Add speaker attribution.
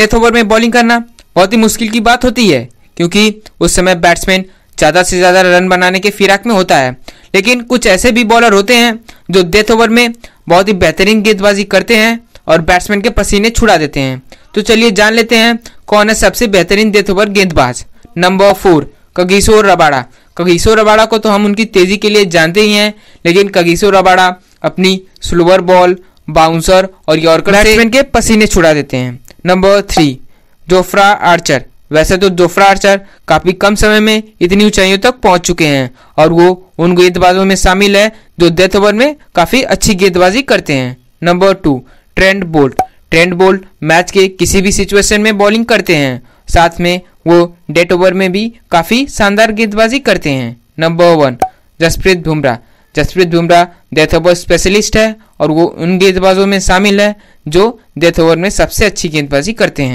Speaker 1: death over में bowling करना बहुत ही मुश्किल की बात होती है क्योंकि उस समय बैट्समैन ज़्यादा से ज़्यादा रन बनाने के फिराक में होता है लेकिन कुछ ऐसे भी बॉलर होते हैं जो डेथ ओवर में बहुत ही बेहतरीन गेंदबाजी करते हैं और बैट्समैन के पसीने छुड़ा देते हैं तो चलिए जान लेते हैं कौन है सबसे बेहतरीन डेथ ओवर गेंदबाज number four Kagiso Rabada Kagiso Rabada को तो हम उनकी तेज़ी के लिए जानते ही हैं लेकिन कगीशोर रबाड़ा अपनी स्लोअर बॉल बाउंसर और यॉर्कर बैट्समैन के पसीने छुड़ा देते हैं नंबर थ्री जोफ्रा आर्चर वैसे तो जोफ्रा आर्चर काफी कम समय में इतनी ऊंचाइयों तक पहुंच चुके हैं और वो उन गेंदबाजों में शामिल है जो डेथ ओवर में काफी अच्छी गेंदबाजी करते हैं number two Trent Boult Trent Boult match के किसी भी सिचुएशन में बॉलिंग करते हैं साथ में वो डेट ओवर में भी काफी शानदार गेंदबाजी करते हैं number one Jasprit Bumrah Jasprit Bumrah death over specialist है और वो उन गेंदबाजों में शामिल है जो डेथ ओवर में सबसे अच्छी गेंदबाजी करते हैं